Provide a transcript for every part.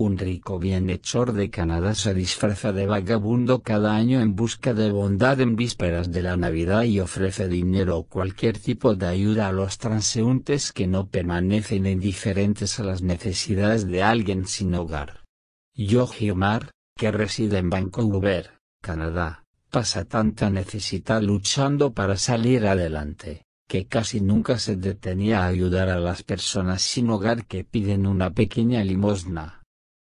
Un rico bienhechor de Canadá se disfraza de vagabundo cada año en busca de bondad en vísperas de la Navidad y ofrece dinero o cualquier tipo de ayuda a los transeúntes que no permanecen indiferentes a las necesidades de alguien sin hogar. Yogi Omar, que reside en Vancouver, Canadá, pasa tanta necesidad luchando para salir adelante que casi nunca se detenía a ayudar a las personas sin hogar que piden una pequeña limosna.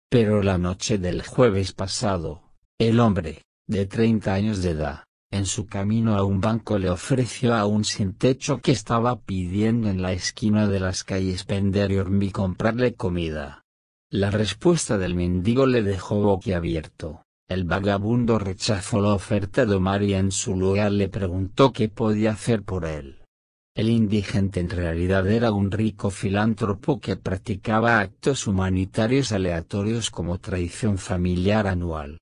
Pero la noche del jueves pasado, el hombre, de 30 años de edad, en su camino a un banco le ofreció a un sin techo que estaba pidiendo en la esquina de las calles Pender y comprarle comida. La respuesta del mendigo le dejó boquiabierto. El vagabundo rechazó la oferta de Omar y en su lugar le preguntó qué podía hacer por él. El indigente en realidad era un rico filántropo que practicaba actos humanitarios aleatorios como tradición familiar anual.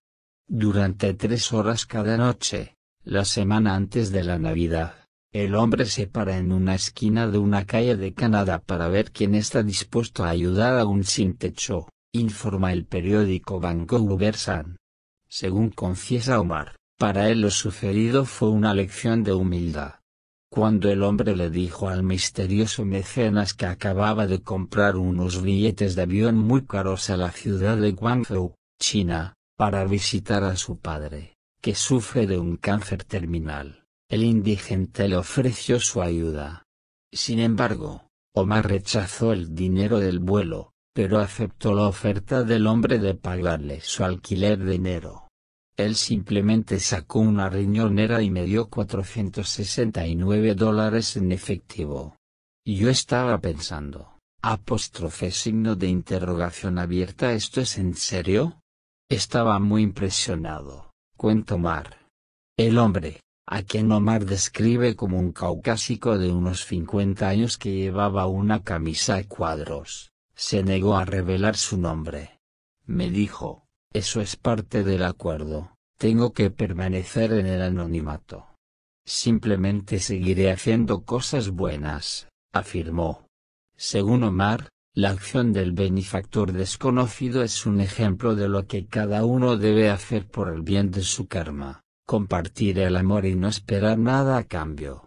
Durante tres horas cada noche, la semana antes de la Navidad, el hombre se para en una esquina de una calle de Canadá para ver quién está dispuesto a ayudar a un sin techo, informa el periódico Vancouver Sun. Según confiesa Omar, para él lo sucedido fue una lección de humildad cuando el hombre le dijo al misterioso mecenas que acababa de comprar unos billetes de avión muy caros a la ciudad de Guangzhou, China, para visitar a su padre, que sufre de un cáncer terminal, el indigente le ofreció su ayuda. Sin embargo, Omar rechazó el dinero del vuelo, pero aceptó la oferta del hombre de pagarle su alquiler de enero. Él simplemente sacó una riñonera y me dio 469 dólares en efectivo. Yo estaba pensando, apóstrofe signo de interrogación abierta, ¿esto es en serio? Estaba muy impresionado, cuento Omar. El hombre, a quien Omar describe como un caucásico de unos 50 años que llevaba una camisa de cuadros, se negó a revelar su nombre. Me dijo, eso es parte del acuerdo, tengo que permanecer en el anonimato. Simplemente seguiré haciendo cosas buenas, afirmó. Según Omar, la acción del benefactor desconocido es un ejemplo de lo que cada uno debe hacer por el bien de su karma, compartir el amor y no esperar nada a cambio.